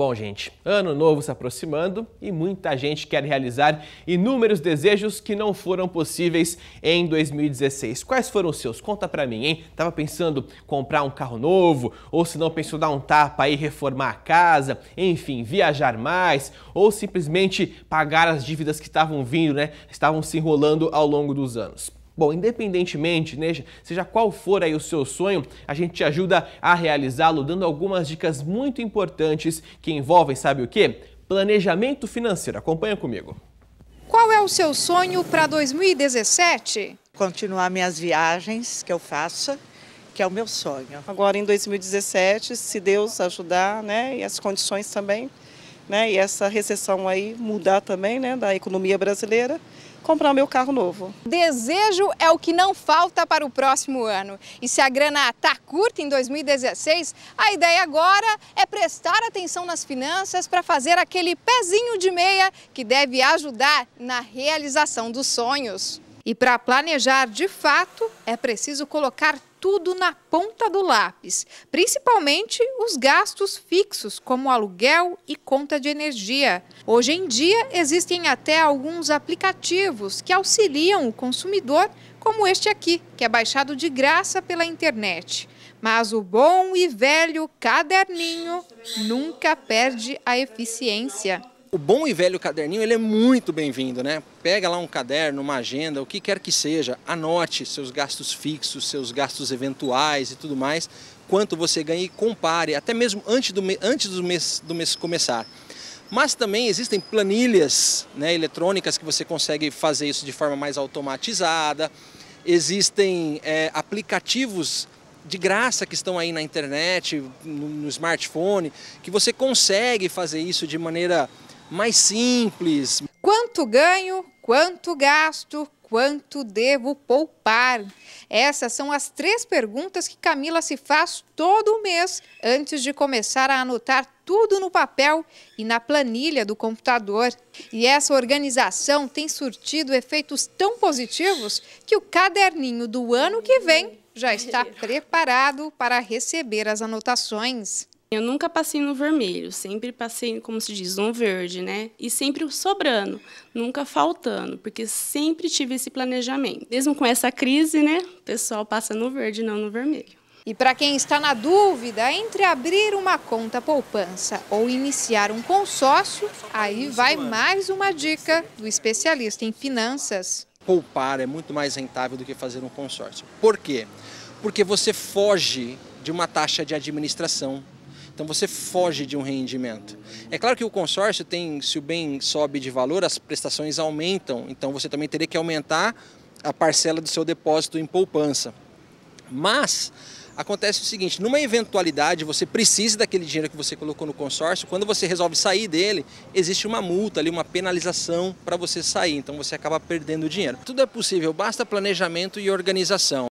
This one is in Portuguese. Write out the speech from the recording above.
Bom, gente, ano novo se aproximando e muita gente quer realizar inúmeros desejos que não foram possíveis em 2016. Quais foram os seus? Conta pra mim, hein? Tava pensando comprar um carro novo, ou se não pensou dar um tapa aí, reformar a casa, enfim, viajar mais, ou simplesmente pagar as dívidas que estavam vindo, né? Estavam se enrolando ao longo dos anos. Bom, independentemente, né, seja qual for aí o seu sonho, a gente te ajuda a realizá-lo dando algumas dicas muito importantes que envolvem, sabe o quê? Planejamento financeiro. Acompanha comigo. Qual é o seu sonho para 2017? Continuar minhas viagens que eu faço, que é o meu sonho. Agora em 2017, se Deus ajudar, né, e as condições também, né, e essa recessão aí mudar também, né, da economia brasileira, comprar o meu carro novo. Desejo é o que não falta para o próximo ano. E se a grana está curta em 2016, a ideia agora é prestar atenção nas finanças para fazer aquele pezinho de meia que deve ajudar na realização dos sonhos. E para planejar de fato, é preciso colocar tudo na ponta do lápis, principalmente os gastos fixos, como aluguel e conta de energia. Hoje em dia, existem até alguns aplicativos que auxiliam o consumidor, como este aqui, que é baixado de graça pela internet. Mas o bom e velho caderninho nunca perde a eficiência o bom e velho caderninho ele é muito bem-vindo, né? Pega lá um caderno, uma agenda, o que quer que seja, anote seus gastos fixos, seus gastos eventuais e tudo mais, quanto você ganha e compare, até mesmo antes do, antes do, mês, do mês começar. Mas também existem planilhas né, eletrônicas que você consegue fazer isso de forma mais automatizada, existem é, aplicativos de graça que estão aí na internet, no, no smartphone, que você consegue fazer isso de maneira mais simples. Quanto ganho, quanto gasto, quanto devo poupar? Essas são as três perguntas que Camila se faz todo mês antes de começar a anotar tudo no papel e na planilha do computador. E essa organização tem surtido efeitos tão positivos que o caderninho do ano que vem já está preparado para receber as anotações. Eu nunca passei no vermelho, sempre passei, como se diz, no verde, né? E sempre sobrando, nunca faltando, porque sempre tive esse planejamento. Mesmo com essa crise, né? O pessoal passa no verde, não no vermelho. E para quem está na dúvida entre abrir uma conta poupança ou iniciar um consórcio, aí vai mais uma dica do especialista em finanças. Poupar é muito mais rentável do que fazer um consórcio. Por quê? Porque você foge de uma taxa de administração então você foge de um rendimento. É claro que o consórcio tem, se o bem sobe de valor, as prestações aumentam, então você também teria que aumentar a parcela do seu depósito em poupança. Mas acontece o seguinte: numa eventualidade você precisa daquele dinheiro que você colocou no consórcio, quando você resolve sair dele, existe uma multa ali, uma penalização para você sair, então você acaba perdendo dinheiro. Tudo é possível, basta planejamento e organização.